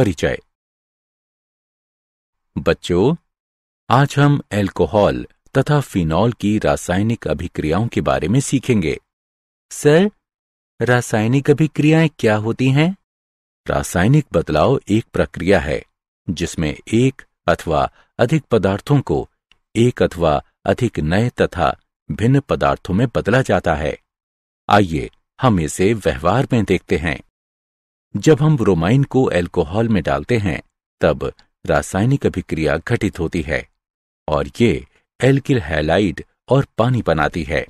परिचय बच्चों आज हम एल्कोहल तथा फिनॉल की रासायनिक अभिक्रियाओं के बारे में सीखेंगे सर रासायनिक अभिक्रियाएं क्या होती हैं रासायनिक बदलाव एक प्रक्रिया है जिसमें एक अथवा अधिक पदार्थों को एक अथवा अधिक नए तथा भिन्न पदार्थों में बदला जाता है आइए हम इसे व्यवहार में देखते हैं जब हम ब्रोमाइन को एल्कोहल में डालते हैं तब रासायनिक अभिक्रिया घटित होती है और ये एल्किल हैलाइड और पानी बनाती है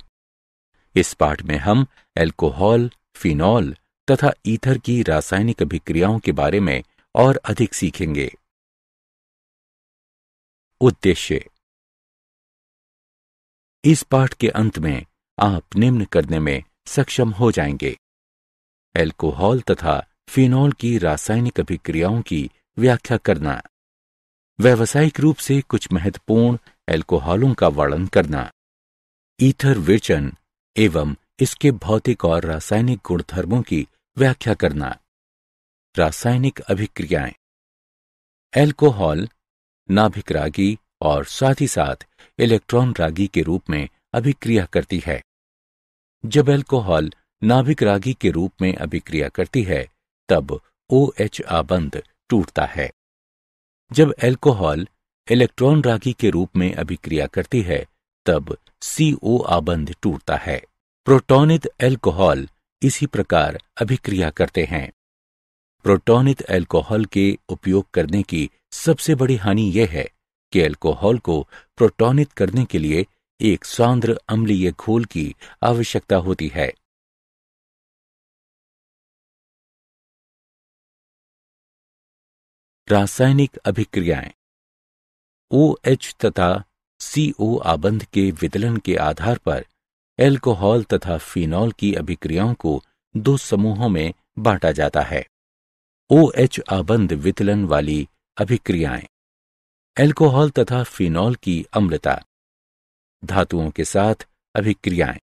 इस पाठ में हम एल्कोहल फिनॉल तथा ईथर की रासायनिक अभिक्रियाओं के बारे में और अधिक सीखेंगे उद्देश्य इस पाठ के अंत में आप निम्न करने में सक्षम हो जाएंगे एल्कोहल तथा फिनॉल की रासायनिक अभिक्रियाओं की व्याख्या करना व्यावसायिक रूप से कुछ महत्वपूर्ण एल्कोहलों का वर्णन करना ईथर विचन एवं इसके भौतिक और रासायनिक गुणधर्मों की व्याख्या करना रासायनिक अभिक्रियाएं एल्कोहल नाभिक रागी और साथ ही साथ इलेक्ट्रॉन रागी के रूप में अभिक्रिया करती है जब एल्कोहल नाभिक रागी के रूप में अभिक्रिया करती है तब ओ एच आबंध टूटता है जब एल्कोहल इलेक्ट्रॉन रागी के रूप में अभिक्रिया करती है तब सी ओ आबंध टूटता है प्रोटोनित एल्कोहल इसी प्रकार अभिक्रिया करते हैं प्रोटोनित एल्कोहल के उपयोग करने की सबसे बड़ी हानि यह है कि एल्कोहल को प्रोटोनित करने के लिए एक सांद्र अम्लीय घोल की आवश्यकता होती है रासायनिक अभिक्रियाएं ओ एच तथा सी ओ आबंध के विदलन के आधार पर एल्कोहल तथा फिनॉल की अभिक्रियाओं को दो समूहों में बांटा जाता है ओ एच आबंध वितलन वाली अभिक्रियाएं एल्कोहल तथा फिनॉल की अम्लता धातुओं के साथ अभिक्रियाएं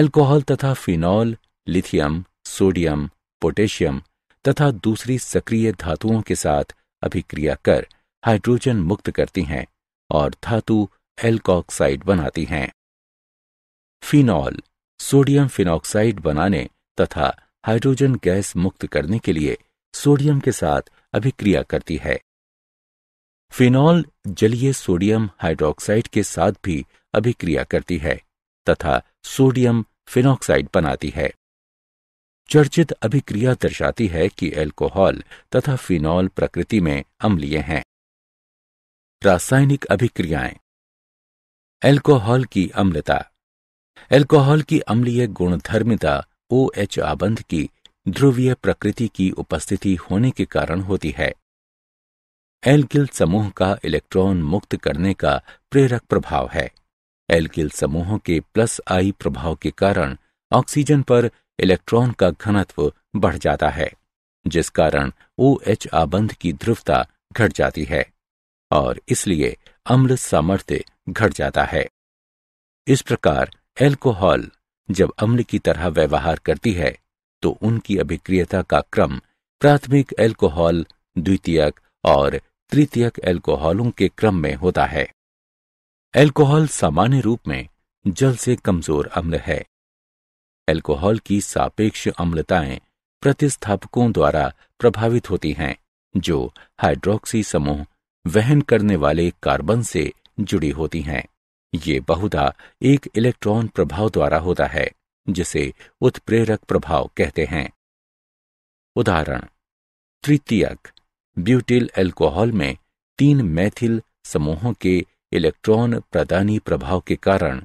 एल्कोहल तथा फिनॉल लिथियम सोडियम पोटेशियम तथा दूसरी सक्रिय धातुओं के साथ अभिक्रिया कर हाइड्रोजन मुक्त करती हैं और धातु एल्कोक्साइड बनाती हैं फिनॉल सोडियम फिनॉक्साइड बनाने तथा हाइड्रोजन गैस मुक्त करने के लिए सोडियम के साथ अभिक्रिया करती है फिनॉल जलीय सोडियम हाइड्रोक्साइड के साथ भी अभिक्रिया करती है तथा सोडियम फिनॉक्साइड बनाती है चर्चित अभिक्रिया दर्शाती है कि एल्कोहल तथा फिनॉल प्रकृति में अम्लीय हैं रासायनिक अभिक्रियाएं एल्कोहल की अम्लता एल्कोहल की अम्लीय गुणधर्मिता ओ एच आबंध की ध्रुवीय प्रकृति की उपस्थिति होने के कारण होती है एल्किल समूह का इलेक्ट्रॉन मुक्त करने का प्रेरक प्रभाव है एल्किल समूहों के प्लस आई प्रभाव के कारण ऑक्सीजन पर इलेक्ट्रॉन का घनत्व बढ़ जाता है जिस कारण ओ एच आबंध की ध्रुवता घट जाती है और इसलिए अम्ल सामर्थ्य घट जाता है इस प्रकार एल्कोहल जब अम्ल की तरह व्यवहार करती है तो उनकी अभिक्रियता का क्रम प्राथमिक एल्कोहल द्वितीयक और तृतीयक एल्कोहलों के क्रम में होता है एल्कोहल सामान्य रूप में जल से कमजोर अम्ल है अल्कोहल की सापेक्ष अम्लताएं प्रतिस्थापकों द्वारा प्रभावित होती हैं जो हाइड्रोक्सी समूह वहन करने वाले कार्बन से जुड़ी होती हैं ये बहुधा एक इलेक्ट्रॉन प्रभाव द्वारा होता है जिसे उत्प्रेरक प्रभाव कहते हैं उदाहरण तृतीयक ब्यूटिल अल्कोहल में तीन मैथिल समूहों के इलेक्ट्रॉन प्रदानी प्रभाव के कारण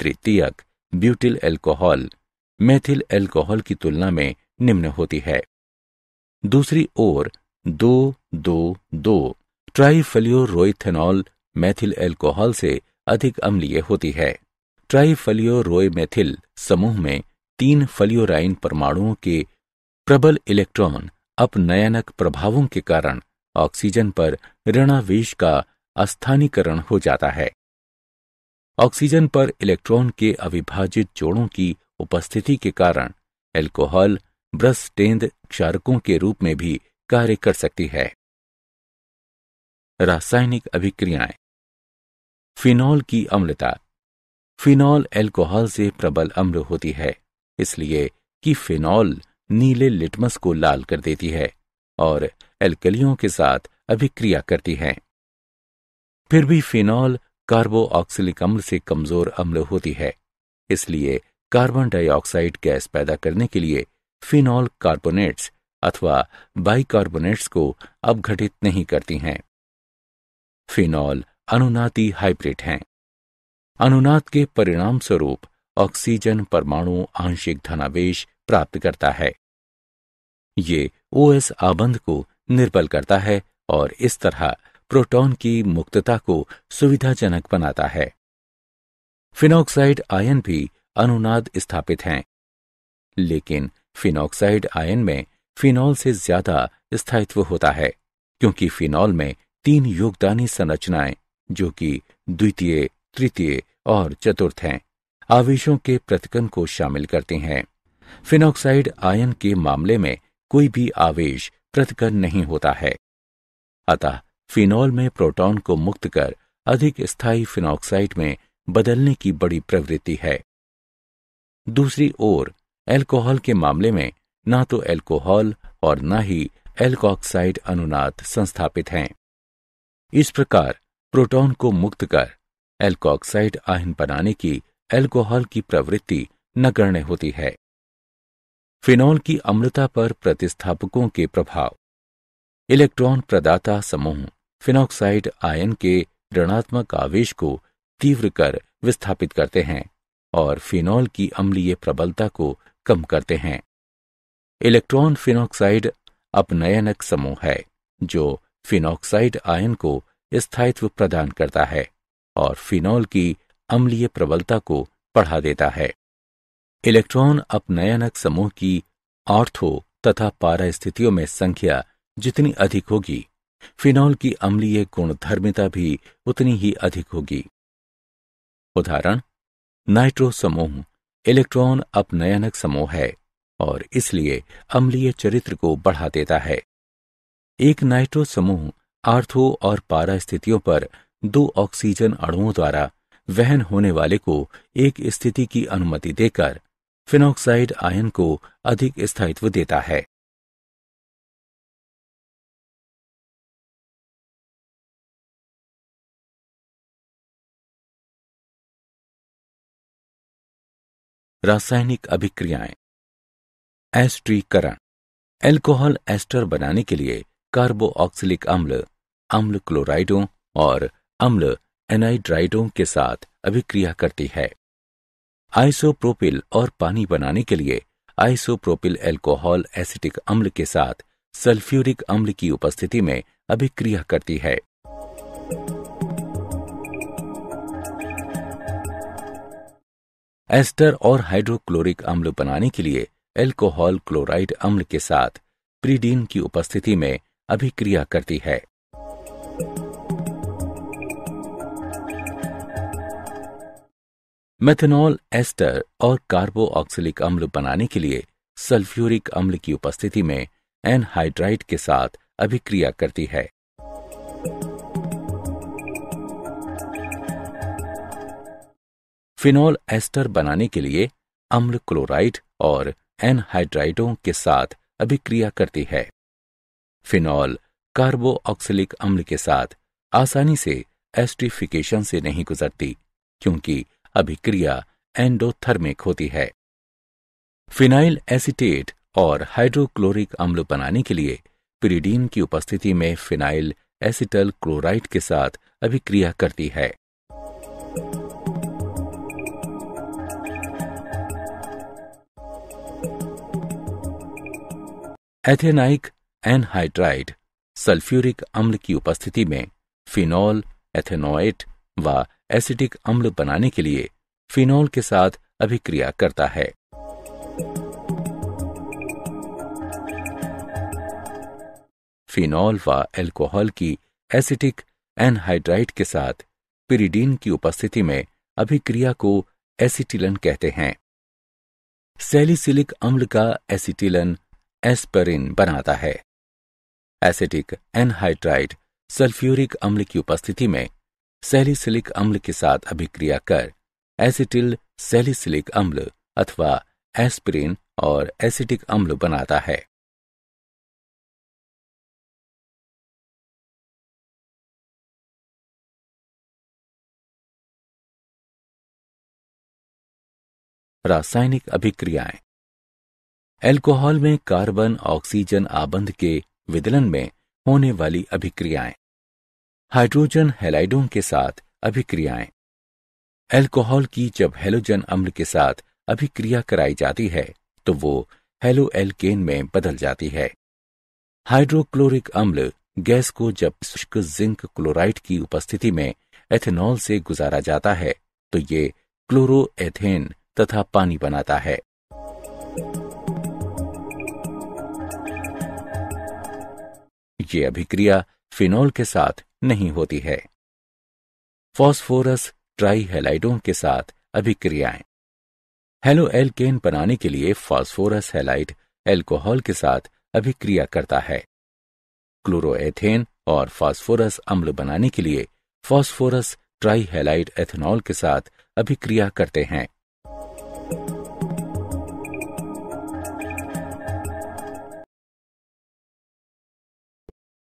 तृतीयक ब्यूटिल अल्कोहल मेथिल एल्कोहल की तुलना में निम्न होती है दूसरी ओर दो दो दो ट्राइफलियोरोइथेनॉल मैथिल एल्कोहल से अधिक अम्लीय होती है ट्राइफलियोरोयमेथिल समूह में तीन फलियोराइन परमाणुओं के प्रबल इलेक्ट्रॉन अपनयनक प्रभावों के कारण ऑक्सीजन पर ऋणावेश का स्थानीकरण हो जाता है ऑक्सीजन पर इलेक्ट्रॉन के अविभाजित जोड़ों की उपस्थिति के कारण एल्कोहल ब्रस्टेंद टेंद क्षारकों के रूप में भी कार्य कर सकती है रासायनिक अभिक्रियाएं फिनॉल की अम्लता फिनॉल एल्कोहल से प्रबल अम्ल होती है इसलिए कि फिनॉल नीले लिटमस को लाल कर देती है और एल्कलियों के साथ अभिक्रिया करती है फिर भी फिनॉल कार्बोऑक्सिलिक अम्ल से कमजोर अम्ल होती है इसलिए कार्बन डाइऑक्साइड गैस पैदा करने के लिए फिनॉल कार्बोनेट्स अथवा बाइकार्बोनेट्स को अपघटित नहीं करती हैं फिनॉल अनुनाती हाइब्रिड हैं अनुनाद के परिणाम स्वरूप ऑक्सीजन परमाणु आंशिक धनावेश प्राप्त करता है ये ओएस आबंध को निर्बल करता है और इस तरह प्रोटॉन की मुक्तता को सुविधाजनक बनाता है फिनोक्साइड आयन भी अनुनाद स्थापित हैं लेकिन फिनॉक्साइड आयन में फिनॉल से ज्यादा स्थायित्व होता है क्योंकि फिनॉल में तीन योगदानी संरचनाएं जो कि द्वितीय तृतीय और चतुर्थ हैं आवेशों के प्रतिकन को शामिल करते हैं फिनॉक्साइड आयन के मामले में कोई भी आवेश प्रतिकन नहीं होता है अतः फिनॉल में प्रोटॉन को मुक्त कर अधिक स्थायी फिनॉक्साइड में बदलने की बड़ी प्रवृत्ति है दूसरी ओर एल्कोहल के मामले में ना तो एल्कोहल और न ही एल्कोक्साइड अनुनाद संस्थापित हैं इस प्रकार प्रोटॉन को मुक्त कर एल्कोक्साइड आयन बनाने की एल्कोहल की प्रवृत्ति नगण्य होती है फिनॉल की अम्लता पर प्रतिस्थापकों के प्रभाव इलेक्ट्रॉन प्रदाता समूह फिनॉक्साइड आयन के ऋणात्मक आवेश को तीव्र कर विस्थापित करते हैं और फिनॉल की अम्लीय प्रबलता को कम करते हैं इलेक्ट्रॉन फिनॉक्साइड अपनयनक समूह है जो फिनॉक्साइड आयन को स्थायित्व प्रदान करता है और फिनॉल की अम्लीय प्रबलता को बढ़ा देता है इलेक्ट्रॉन अपनयनक समूह की ऑर्थो तथा पारा स्थितियों में संख्या जितनी अधिक होगी फिनॉल की अम्लीय गुणधर्मिता भी उतनी ही अधिक होगी उदाहरण नाइट्रो समूह इलेक्ट्रॉन अपनयनक समूह है और इसलिए अम्लीय चरित्र को बढ़ा देता है एक नाइट्रो समूह आर्थो और पारा स्थितियों पर दो ऑक्सीजन अणुओं द्वारा वहन होने वाले को एक स्थिति की अनुमति देकर फिनॉक्साइड आयन को अधिक स्थायित्व देता है रासायनिक अभिक्रियाएं एस्ट्रीकरण एल्कोहल एस्टर बनाने के लिए कार्बोऑक्सिलिक अम्ल अम्ल क्लोराइडों और अम्ल एनाइड्राइडों के साथ अभिक्रिया करती है आइसोप्रोपिल और पानी बनाने के लिए आइसोप्रोपिल एल्कोहल एसिटिक अम्ल के साथ सल्फ्यूरिक अम्ल की उपस्थिति में अभिक्रिया करती है एस्टर और हाइड्रोक्लोरिक अम्ल बनाने के लिए एल्कोहल क्लोराइड अम्ल के साथ प्रीडीन की उपस्थिति में अभिक्रिया करती है मेथेनॉल एस्टर और कार्बोक्सिलिक अम्ल बनाने के लिए सल्फ्यूरिक अम्ल की उपस्थिति में एनहाइड्राइड के साथ अभिक्रिया करती है फिनॉल एस्टर बनाने के लिए अम्ल क्लोराइड और एनहाइड्राइडों के साथ अभिक्रिया करती है फिनॉल कार्बोक्सिलिक अम्ल के साथ आसानी से एस्ट्रीफिकेशन से नहीं गुजरती क्योंकि अभिक्रिया एंडोथर्मिक होती है फिनाइल एसिटेट और हाइड्रोक्लोरिक अम्ल बनाने के लिए पिरीडीन की उपस्थिति में फिनाइल एसिटल क्लोराइड के साथ अभिक्रिया करती है एथेनाइक एनहाइड्राइड सल्फ्यूरिक अम्ल की उपस्थिति में फिनॉल एथेनोएट व एसिडिक अम्ल बनाने के लिए फिनॉल के साथ अभिक्रिया करता है फिनॉल व एल्कोहल की एसिटिक एनहाइड्राइड के साथ पिरीडीन की उपस्थिति में अभिक्रिया को एसिटिलन कहते हैं सेलिसिलिक अम्ल का एसिटिलन एस्परिन बनाता है एसिटिक एनहाइड्राइड सल्फ्यूरिक अम्ल की उपस्थिति में सेलिसिलिक अम्ल के साथ अभिक्रिया कर एसिटिल सेलिसिलिक अम्ल अथवा एस्पिरिन और एसिटिक अम्ल बनाता है रासायनिक अभिक्रियाएं एल्कोहल में कार्बन ऑक्सीजन आबंध के विदलन में होने वाली अभिक्रियाएं हाइड्रोजन हेलाइडों के साथ अभिक्रियाएं एल्कोहल की जब हेलोजन अम्ल के साथ अभिक्रिया कराई जाती है तो वो हेलो एल्केन में बदल जाती है हाइड्रोक्लोरिक अम्ल गैस को जब शुष्क जिंक क्लोराइड की उपस्थिति में एथेनॉल से गुजारा जाता है तो ये क्लोरोएथेन तथा पानी बनाता है ये अभिक्रिया फिनोल के साथ नहीं होती है फॉस्फोरस ट्राईहेलाइडों के साथ अभिक्रियाएं हेलो एल्केन बनाने के लिए फॉस्फोरस हेलाइट एल्कोहल के साथ अभिक्रिया करता है क्लोरोएथेन और फास्फोरस अम्ल बनाने के लिए फास्फोरस ट्राईहेलाइट एथेनॉल के साथ अभिक्रिया करते हैं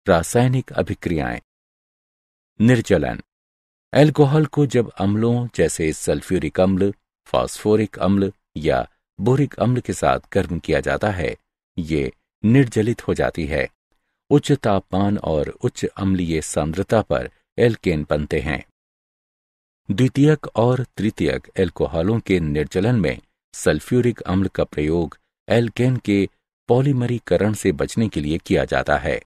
रासायनिक अभिक्रियाएं निर्जलन एल्कोहल को जब अम्लों जैसे सल्फ्यूरिक अम्ल फास्फोरिक अम्ल या बोरिक अम्ल के साथ गर्म किया जाता है ये निर्जलित हो जाती है उच्च तापमान और उच्च अम्लीय सांद्रता पर एल्केन बनते हैं द्वितीयक और तृतीयक एल्कोहलों के निर्जलन में सल्फ्यूरिक अम्ल का प्रयोग एल्केन के पॉलीमरीकरण से बचने के लिए किया जाता है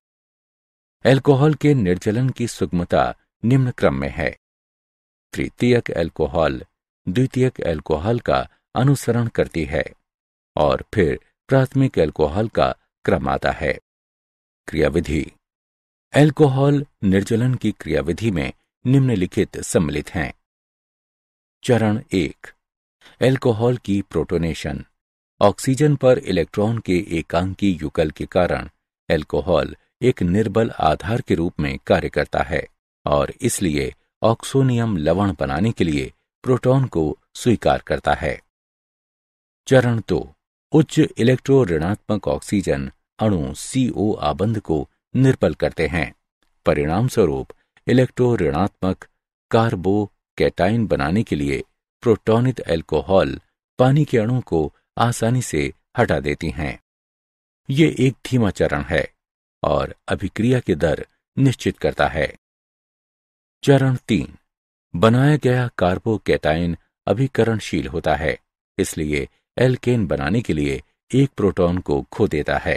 एल्कोहल के निर्जलन की सुगमता निम्न क्रम में है तृतीयक एल्कोहल द्वितीयक एल्कोहल का अनुसरण करती है और फिर प्राथमिक एल्कोहल का क्रम आता है क्रियाविधि एल्कोहल निर्जलन की क्रियाविधि में निम्नलिखित सम्मिलित हैं चरण एक एल्कोहल की प्रोटोनेशन ऑक्सीजन पर इलेक्ट्रॉन के एकांकी युगल के कारण एल्कोहल एक निर्बल आधार के रूप में कार्य करता है और इसलिए ऑक्सोनियम लवण बनाने के लिए प्रोटॉन को स्वीकार करता है चरण दो उच्च इलेक्ट्रो ऋणात्मक ऑक्सीजन अणु सीओ आबंध को निर्बल करते हैं परिणाम स्वरूप इलेक्ट्रो ऋणात्मक कार्बो कैटाइन बनाने के लिए प्रोटोनित एल्कोहल पानी के अणु को आसानी से हटा देती हैं ये एक धीमा चरण है और अभिक्रिया की दर निश्चित करता है चरण तीन बनाया गया कार्बोकैटाइन अभिकरणशील होता है इसलिए एल्केन बनाने के लिए एक प्रोटॉन को खो देता है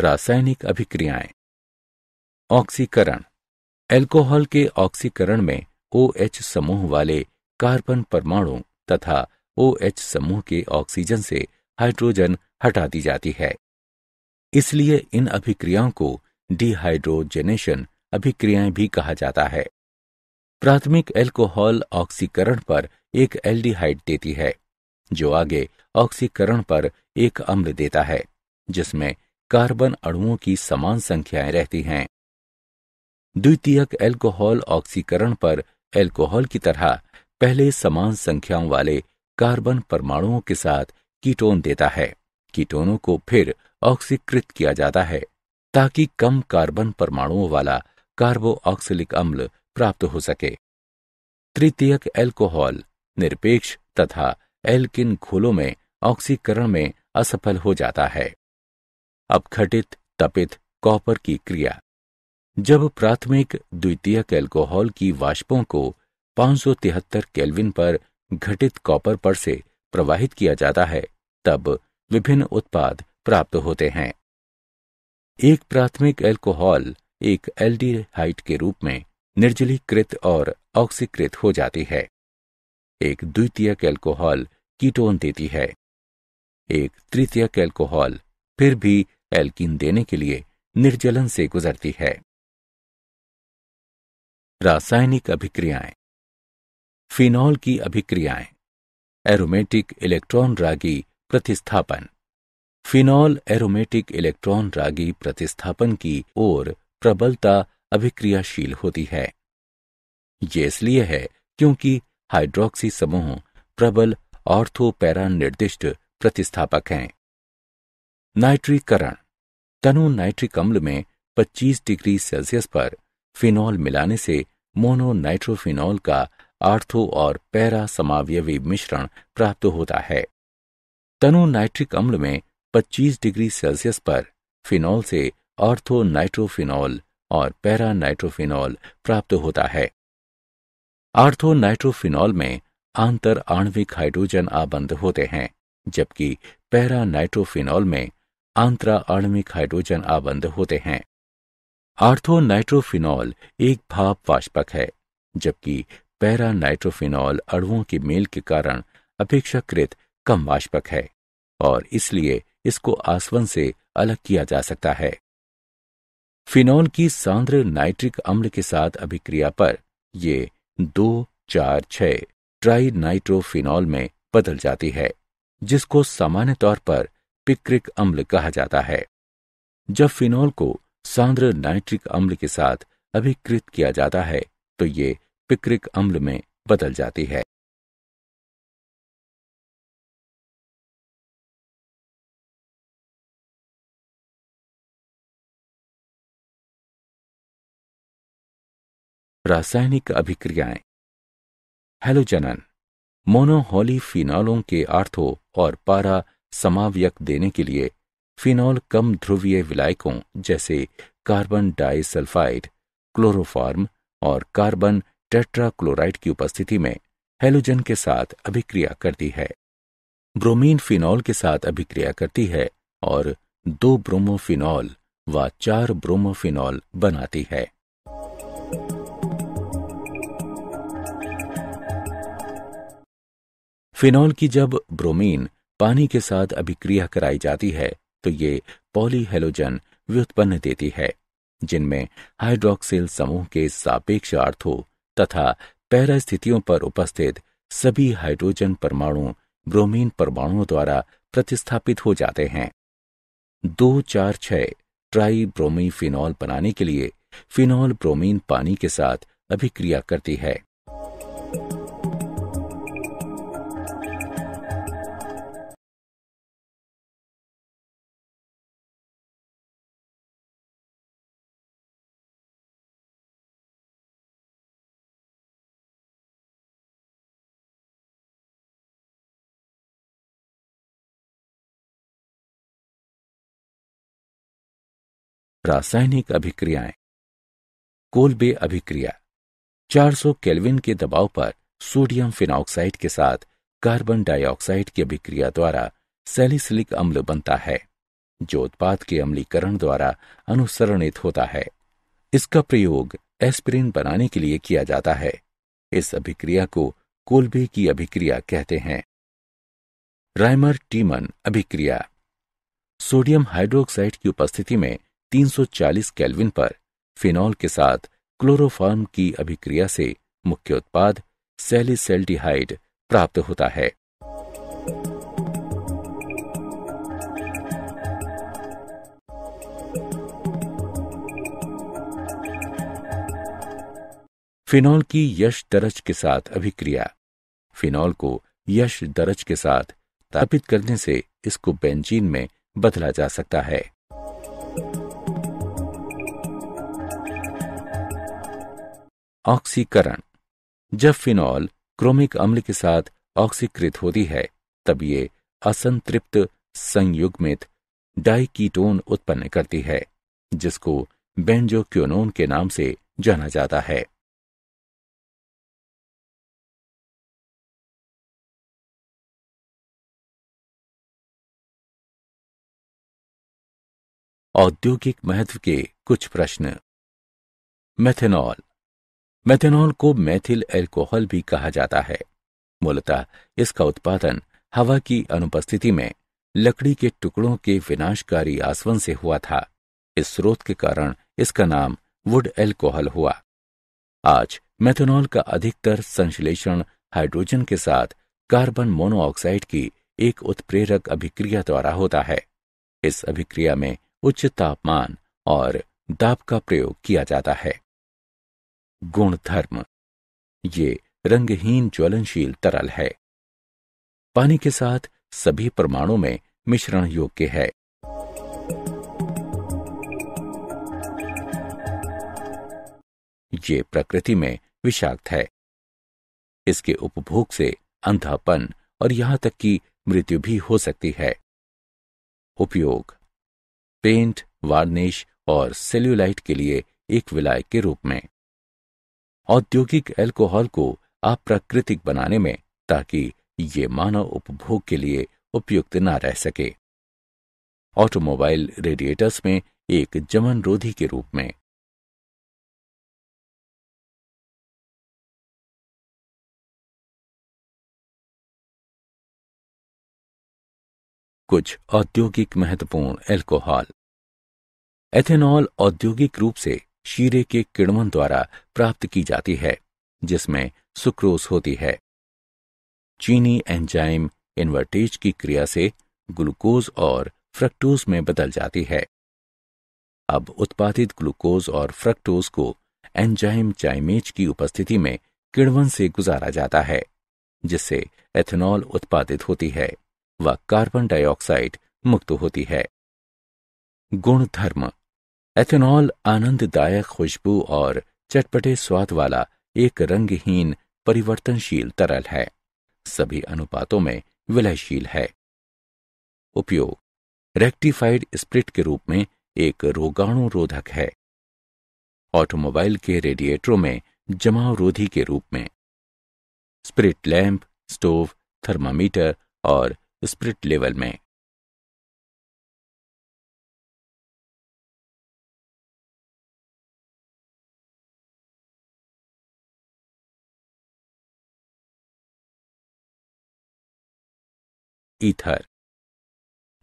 रासायनिक अभिक्रियाएं ऑक्सीकरण एल्कोहल के ऑक्सीकरण में ओ OH समूह वाले कार्बन परमाणु तथा ओ एच समूह के ऑक्सीजन से हाइड्रोजन हटा दी जाती है इसलिए इन अभिक्रियाओं को डिहाइड्रोजेनेशन अभिक्रियाएं भी कहा जाता है प्राथमिक एल्कोहल ऑक्सीकरण पर एक एल्डिहाइड देती है जो आगे ऑक्सीकरण पर एक अम्ल देता है जिसमें कार्बन अणुओं की समान संख्याएं रहती हैं द्वितीयक एल्कोहल ऑक्सीकरण पर एल्कोहल की तरह पहले समान संख्याओं वाले कार्बन परमाणुओं के साथ कीटोन देता है कीटोनों को फिर ऑक्सीकृत किया जाता है ताकि कम कार्बन परमाणुओं वाला कार्बोऑक्सिलिक अम्ल प्राप्त हो सके तृतीयक एल्कोहल निरपेक्ष तथा एल्किन घोलों में ऑक्सीकरण में असफल हो जाता है अपघटित तपित कॉपर की क्रिया जब प्राथमिक द्वितीयक एल्कोहल की वाष्पों को 573 केल्विन पर घटित कॉपर पर से प्रवाहित किया जाता है तब विभिन्न उत्पाद प्राप्त होते हैं एक प्राथमिक एल्कोहल एक एल्डिहाइड के रूप में निर्जलीकृत और ऑक्सीकृत हो जाती है एक द्वितीय एल्कोहल कीटोन देती है एक तृतीय एल्कोहल फिर भी एल्किन देने के लिए निर्जलन से गुजरती है रासायनिक अभिक्रियाएं फिनॉल की अभिक्रियाएं एरोमेटिक इलेक्ट्रॉन रागी प्रतिस्थापन फिनॉल एरोमेटिक इलेक्ट्रॉन रागी प्रतिस्थापन की ओर प्रबलता अभिक्रियाशील होती है ये इसलिए है क्योंकि हाइड्रोक्सी समूह प्रबल ऑर्थोपैरा निर्दिष्ट प्रतिस्थापक हैं नाइट्रीकरण तनु नाइट्रिक अम्ल में 25 डिग्री सेल्सियस पर फिनॉल मिलाने से मोनो नाइट्रोफिनॉल का आर्थो और पैरा समावयवी मिश्रण प्राप्त होता है तनु नाइट्रिक अम्ल में 25 डिग्री सेल्सियस पर फिनॉल से ऑर्थो नाइट्रोफिनॉल और पैरा नाइट्रोफिनॉल प्राप्त होता है आर्थो नाइट्रोफिनॉल में आंतर आणविक हाइड्रोजन आबंध होते हैं जबकि पैरा नाइट्रोफिनॉल में आंतरा आणविक हाइड्रोजन आबंध होते हैं आर्थो नाइट्रोफिनॉल एक भाप वाष्पक है जबकि पैरा नाइट्रोफिनॉल अड़ुओं के मेल के कारण अपेक्षाकृत कम वाष्पक है और इसलिए इसको आसवन से अलग किया जा सकता है फिनॉल की सांद्र नाइट्रिक अम्ल के साथ अभिक्रिया पर ये दो चार छह ट्राई नाइट्रोफिनॉल में बदल जाती है जिसको सामान्य तौर पर पिक्रिक अम्ल कहा जाता है जब फिनॉल को सांद्र नाइट्रिक अम्ल के साथ अभिकृत किया जाता है तो ये पिक्रिक अम्ल में बदल जाती है रासायनिक अभिक्रियाएं हेलोजनन मोनोहॉली फिनॉलों के आर्थो और पारा समावयक देने के लिए फिनॉल कम ध्रुवीय विलायकों जैसे कार्बन डाइसल्फाइड क्लोरोफार्म और कार्बन टेट्राक्लोराइड की उपस्थिति में हेलोजन के साथ अभिक्रिया करती है ब्रोमीन फिनॉल के साथ अभिक्रिया करती है और दो ब्रोमोफिनॉल व चार ब्रोमोफिनॉल बनाती है फिनॉल की जब ब्रोमीन पानी के साथ अभिक्रिया कराई जाती है तो ये पॉलीहेलोजन व्युत्पन्न देती है जिनमें हाइड्रोक्सिल समूह के सापेक्ष अर्थों तथा पैरा स्थितियों पर उपस्थित सभी हाइड्रोजन परमाणु ब्रोमीन परमाणुओं द्वारा प्रतिस्थापित हो जाते हैं दो चार छः ट्राई फिनॉल बनाने के लिए फिनॉल ब्रोमीन पानी के साथ अभिक्रिया करती है रासायनिक अभिक्रियाएं कोलबे अभिक्रिया 400 केल्विन के दबाव पर सोडियम फिनॉक्साइड के साथ कार्बन डाइऑक्साइड की अभिक्रिया द्वारा सेलिसिलिक अम्ल बनता है जो उत्पाद के अम्लीकरण द्वारा अनुसरणित होता है इसका प्रयोग एस्पिरिन बनाने के लिए किया जाता है इस अभिक्रिया को कोलबे की अभिक्रिया कहते हैं राइमर टीमन अभिक्रिया सोडियम हाइड्रोक्साइड की उपस्थिति में 340 केल्विन पर फिनॉल के साथ क्लोरोफार्म की अभिक्रिया से मुख्य उत्पाद सेलिसेल्टीहाइड प्राप्त होता है फिनॉल की यश दरज के साथ अभिक्रिया फिनॉल को यश दरज के साथ तापित करने से इसको बेंजीन में बदला जा सकता है ऑक्सीकरण जब फिनॉल क्रोमिक अम्ल के साथ ऑक्सीकृत होती है तब ये असंतृप्त संयुग्मित डाइकीटोन उत्पन्न करती है जिसको बेंजोक्योनोन के नाम से जाना जाता है औद्योगिक महत्व के कुछ प्रश्न मेथेनॉल मेथेनॉल को मैथिल एल्कोहल भी कहा जाता है मूलतः इसका उत्पादन हवा की अनुपस्थिति में लकड़ी के टुकड़ों के विनाशकारी आसवन से हुआ था इस स्रोत के कारण इसका नाम वुड एल्कोहल हुआ आज मेथेनॉल का अधिकतर संश्लेषण हाइड्रोजन के साथ कार्बन मोनोऑक्साइड की एक उत्प्रेरक अभिक्रिया द्वारा होता है इस अभिक्रिया में उच्च तापमान और दाब का प्रयोग किया जाता है गुणधर्म ये रंगहीन ज्वलनशील तरल है पानी के साथ सभी परमाणु में मिश्रण योग्य है ये प्रकृति में विषाक्त है इसके उपभोग से अंधापन और यहां तक कि मृत्यु भी हो सकती है उपयोग पेंट वार्निश और सेल्यूलाइट के लिए एक विलाय के रूप में औद्योगिक एल्कोहल को अप्राकृतिक बनाने में ताकि ये मानव उपभोग के लिए उपयुक्त ना रह सके ऑटोमोबाइल रेडिएटर्स में एक जमन रोधी के रूप में कुछ औद्योगिक महत्वपूर्ण एल्कोहल एथेनॉल औद्योगिक रूप से शीरे के किण्वन द्वारा प्राप्त की जाती है जिसमें सुक्रोज होती है चीनी एंजाइम इन्वर्टेज की क्रिया से ग्लूकोज और फ्रक्टोज में बदल जाती है अब उत्पादित ग्लूकोज और फ्रक्टोज को एंजाइम चाइमेज की उपस्थिति में किण्वन से गुजारा जाता है जिससे एथेनॉल उत्पादित होती है व कार्बन डाइऑक्साइड मुक्त होती है गुणधर्म एथेनॉल आनंददायक खुशबू और चटपटे स्वाद वाला एक रंगहीन परिवर्तनशील तरल है सभी अनुपातों में विलयशील है उपयोग रेक्टिफाइड स्प्रिट के रूप में एक रोगाणु रोधक है ऑटोमोबाइल के रेडिएटरों में जमाव रोधी के रूप में स्प्रिट लैंप स्टोव थर्मामीटर और स्प्रिट लेवल में ईथर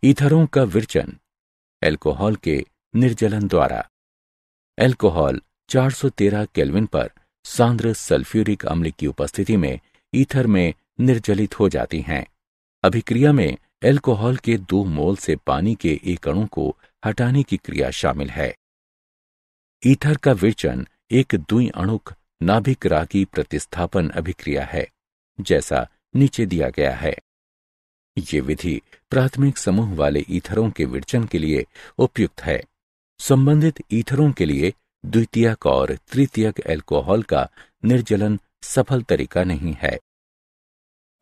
ईथरों का विरचन एल्कोहल के निर्जलन द्वारा एल्कोहल 413 केल्विन पर सांद्र सल्फ्यूरिक अम्ल की उपस्थिति में ईथर में निर्जलित हो जाती हैं अभिक्रिया में एल्कोहल के दो मोल से पानी के एक अणु को हटाने की क्रिया शामिल है ईथर का विरचन एक दुई अणुक नाभिक रागी प्रतिस्थापन अभिक्रिया है जैसा नीचे दिया गया है ये विधि प्राथमिक समूह वाले ईथरों के विरचन के लिए उपयुक्त है संबंधित ईथरों के लिए द्वितीयक और तृतीयक एल्कोहल का निर्जलन सफल तरीका नहीं है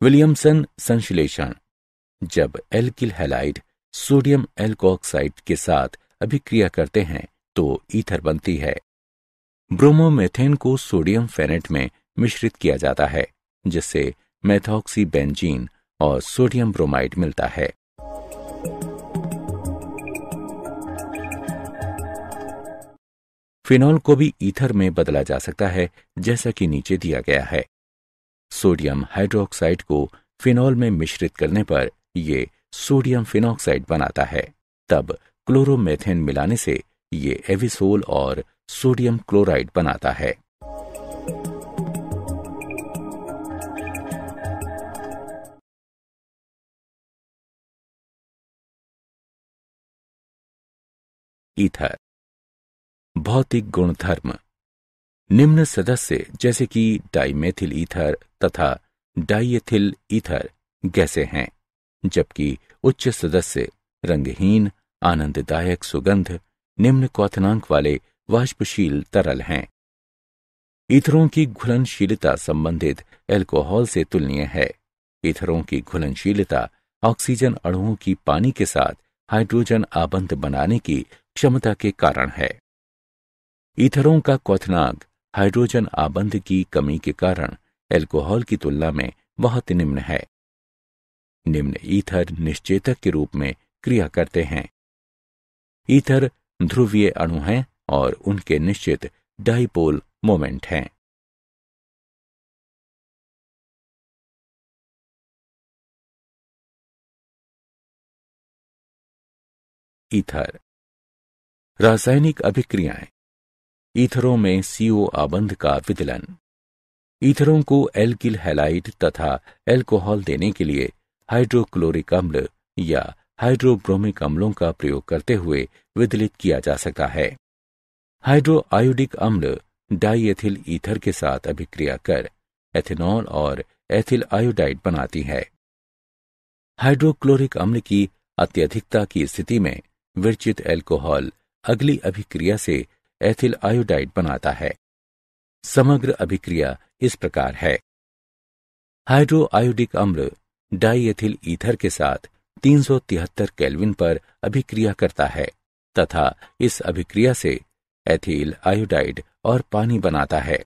विलियमसन संश्लेषण जब एल्किल हेलाइड सोडियम एल्कोक्साइड के साथ अभिक्रिया करते हैं तो ईथर बनती है ब्रोमोमेथेन को सोडियम फेनेट में मिश्रित किया जाता है जिससे मेथॉक्सी बेंजीन और सोडियम ब्रोमाइड मिलता है फिनॉल को भी ईथर में बदला जा सकता है जैसा कि नीचे दिया गया है सोडियम हाइड्रोक्साइड को फिनॉल में मिश्रित करने पर यह सोडियम फिनॉक्साइड बनाता है तब क्लोरोमेथेन मिलाने से ये एविसोल और सोडियम क्लोराइड बनाता है ईथर भौतिक गुणधर्म निम्न सदस्य जैसे कि डाइमेथिल ईथर तथा डाइएथिल ईथर गैसे हैं जबकि उच्च सदस्य रंगहीन आनंददायक सुगंध निम्न क्वथनांक वाले वाष्पशील तरल हैं इथरों की घुलनशीलता संबंधित एल्कोहल से तुलनीय है इथरों की घुलनशीलता ऑक्सीजन अणुओं की पानी के साथ हाइड्रोजन आबंध बनाने की क्षमता के कारण है ईथरों का क्वथनांक हाइड्रोजन आबंध की कमी के कारण एल्कोहल की तुलना में बहुत निम्न है निम्न ईथर निश्चेतक के रूप में क्रिया करते हैं ईथर ध्रुवीय अणु हैं और उनके निश्चित डाइपोल मोमेंट हैं ईथर रासायनिक अभिक्रियाएं ईथरों में सीओ आबंध का विदलन ईथरों को एल्किल हैलाइड तथा एल्कोहल देने के लिए हाइड्रोक्लोरिक अम्ल या हाइड्रोब्रोमिक अम्लों का प्रयोग करते हुए विदलित किया जा सकता है हाइड्रो आयोडिक अम्ल डाइएथिल ईथर के साथ अभिक्रिया कर एथेनॉल और एथिल आयोडाइड बनाती है हाइड्रोक्लोरिक अम्ल की अत्यधिकता की स्थिति में विरचित एल्कोहल अगली अभिक्रिया से एथिल आयोडाइड बनाता है समग्र अभिक्रिया इस प्रकार है हाइड्रो आयोडिक अम्ल डाइएथिल ईथर के साथ 373 केल्विन पर अभिक्रिया करता है तथा इस अभिक्रिया से एथिल आयोडाइड और पानी बनाता है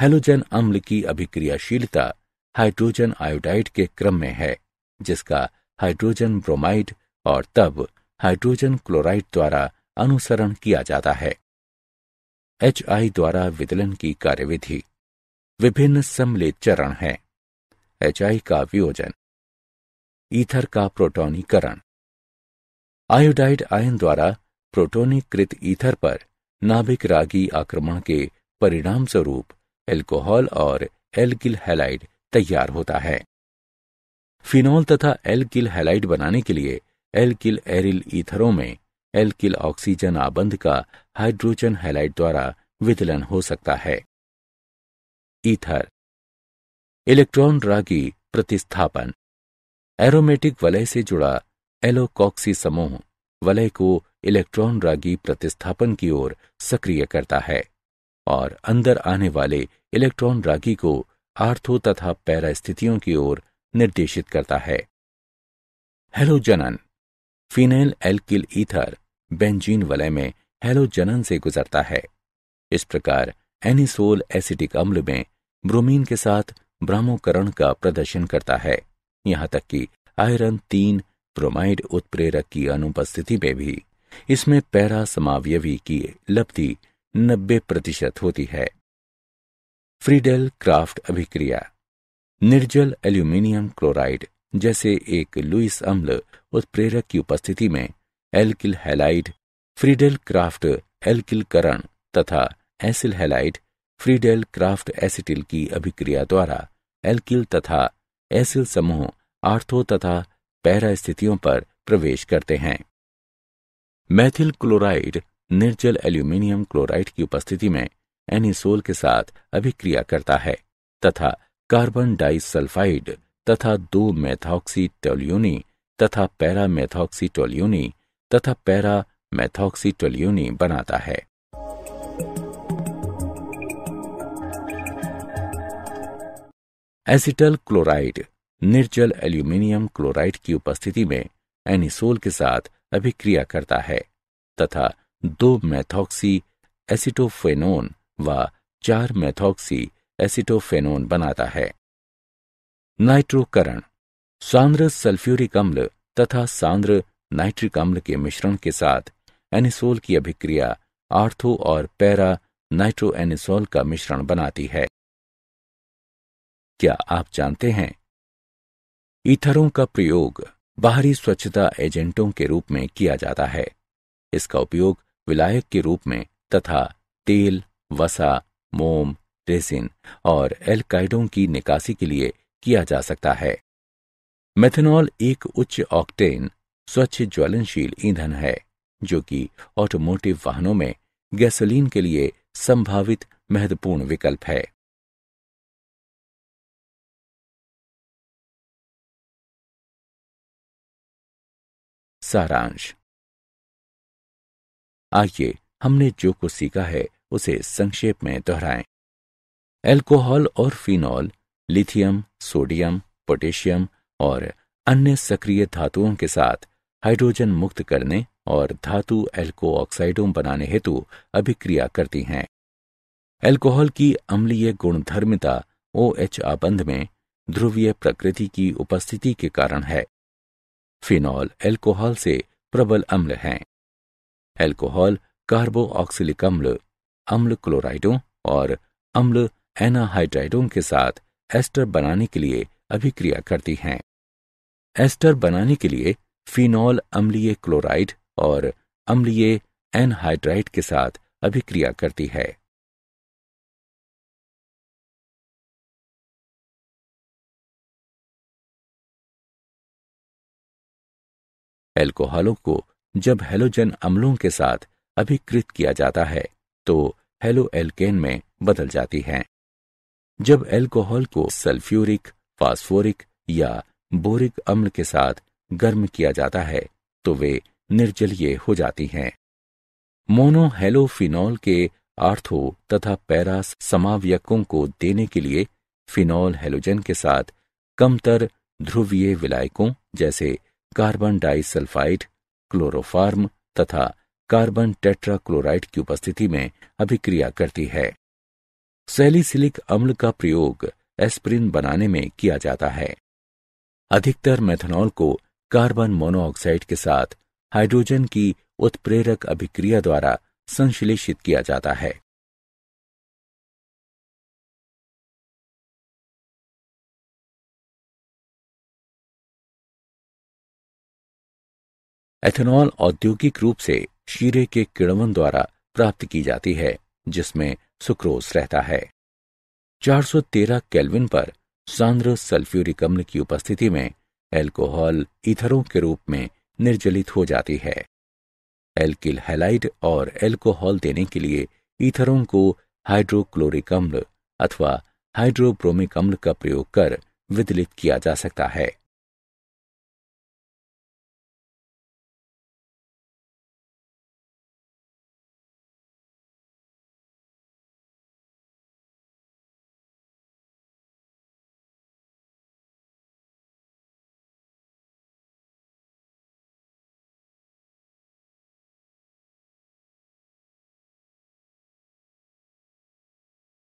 हेलोजन अम्ल की अभिक्रियाशीलता हाइड्रोजन आयोडाइड के क्रम में है जिसका हाइड्रोजन ब्रोमाइड और तब हाइड्रोजन क्लोराइड द्वारा अनुसरण किया जाता है एच आई द्वारा विदलन की कार्यविधि विभिन्न सम्मिलित चरण है एच आई का वियोजन ईथर का प्रोटोनीकरण आयोडाइड आयन द्वारा प्रोटोनीकृत ईथर पर नाभिक रागी आक्रमण के परिणाम स्वरूप एल्कोहल और एल्गिल हैलाइड तैयार होता है फिनॉल तथा एल्गिल हैलाइड बनाने के लिए एल्गिल एरिल ईथरों में एल्किल ऑक्सीजन आबंध का हाइड्रोजन हैलाइड द्वारा विदलन हो सकता है ईथर इलेक्ट्रॉन रागी प्रतिस्थापन एरोमेटिक वलय से जुड़ा एलोकॉक्सी समूह वलय को इलेक्ट्रॉन रागी प्रतिस्थापन की ओर सक्रिय करता है और अंदर आने वाले इलेक्ट्रॉन रागी को आर्थो तथा पैरा स्थितियों की ओर निर्देशित करता है हेलोजनन फिनेल एल्किल ईथर बेंजीन वलय में हेलोजनन से गुजरता है इस प्रकार एनिसोल एसिटिक अम्ल में ब्रोमीन के साथ ब्राह्मोकरण का प्रदर्शन करता है यहां तक कि आयरन तीन ब्रोमाइड उत्प्रेरक की अनुपस्थिति में भी इसमें पैरा समावयवी की लब्धि नब्बे प्रतिशत होती है फ्रीडेल क्राफ्ट अभिक्रिया निर्जल एल्यूमिनियम क्लोराइड जैसे एक लुइस अम्ल उत्प्रेरक की उपस्थिति में एल्किल हैलाइड फ्रीडेल क्राफ्ट एल्किलकरण तथा acyl halide Friedel Crafts acetyl की अभिक्रिया द्वारा एल्किल तथा एसिल समूह आर्थो तथा पैरा स्थितियों पर प्रवेश करते हैं मैथिल क्लोराइड निर्जल एल्यूमिनियम क्लोराइड की उपस्थिति में एनिसोल के साथ अभिक्रिया करता है तथा कार्बन डाइसल्फाइड तथा दो मेथॉक्सी टोल्यूनी तथा पैरामेथॉक्सी टोल्यूनी तथा पैरा मैथॉक्सीटोल्यूनी बनाता है एसिटल क्लोराइड निर्जल एल्यूमिनियम क्लोराइड की उपस्थिति में एनिसोल के साथ अभिक्रिया करता है तथा दो मैथॉक्सी एसिटोफेनोन व चार मैथॉक्सी एसिटोफेनोन बनाता है नाइट्रोकरण सांद्र सल्फ्यूरिक अम्ल तथा सांद्र नाइट्रिक अम्ल के मिश्रण के साथ एनिसोल की अभिक्रिया आर्थो और पैरा नाइट्रो एनिसोल का मिश्रण बनाती है क्या आप जानते हैं ईथरों का प्रयोग बाहरी स्वच्छता एजेंटों के रूप में किया जाता है इसका उपयोग विलायक के रूप में तथा तेल वसा मोम रेसिन और एल्काइडों की निकासी के लिए किया जा सकता है मेथेनॉल एक उच्च ऑक्टेन स्वच्छ ज्वलनशील ईंधन है जो कि ऑटोमोटिव वाहनों में गैसोलीन के लिए संभावित महत्वपूर्ण विकल्प है सारांश आइए हमने जो कुछ सीखा है उसे संक्षेप में दोहराएं। एल्कोहल और फिनॉल लिथियम सोडियम पोटेशियम और अन्य सक्रिय धातुओं के साथ हाइड्रोजन मुक्त करने और धातु एल्को ऑक्साइडों बनाने हेतु अभिक्रिया करती हैं एल्कोहल की अम्लीय गुणधर्मिता ओ एच आबंध में ध्रुवीय प्रकृति की उपस्थिति के कारण है फिनॉल एल्कोहल से प्रबल अम्ल हैं एल्कोहल ऑक्सिलिक अम्ल अम्ल क्लोराइडों और अम्ल एनाहाइड्राइडों के साथ एस्टर बनाने के लिए अभिक्रिया करती हैं एस्टर बनाने के लिए फिनॉल अम्लीय क्लोराइड और अम्लीय एनहाइड्राइड के साथ अभिक्रिया करती है एल्कोहलों को जब हेलोजन अम्लों के साथ अभिकृत किया जाता है तो हेलो एल्केन में बदल जाती है जब एल्कोहल को सल्फ्यूरिक फास्फोरिक या बोरिक अम्ल के साथ गर्म किया जाता है तो वे निर्जलीय हो जाती हैं मोनोहेलोफिनॉल के आर्थो तथा पैरास समावयकों को देने के लिए फिनॉल हेलोजन के साथ कमतर ध्रुवीय विलायकों जैसे कार्बन डाइसल्फाइड क्लोरोफार्म तथा कार्बन टेट्राक्लोराइड की उपस्थिति में अभिक्रिया करती है सैलिसिलिक अम्ल का प्रयोग एस्प्रिन बनाने में किया जाता है अधिकतर मेथनॉल को कार्बन मोनोऑक्साइड के साथ हाइड्रोजन की उत्प्रेरक अभिक्रिया द्वारा संश्लेषित किया जाता है एथेनॉल औद्योगिक रूप से शीरे के किणवन द्वारा प्राप्त की जाती है जिसमें सुक्रोज रहता है 413 केल्विन पर सांद्र सल्फ्यूरिक अम्ल की उपस्थिति में एल्कोहल ईथरों के रूप में निर्जलित हो जाती है एल्किल हैलाइड और एल्कोहल देने के लिए ईथरों को हाइड्रोक्लोरिक अम्ल अथवा हाइड्रोब्रोमिक अम्ल का प्रयोग कर विदलित किया जा सकता है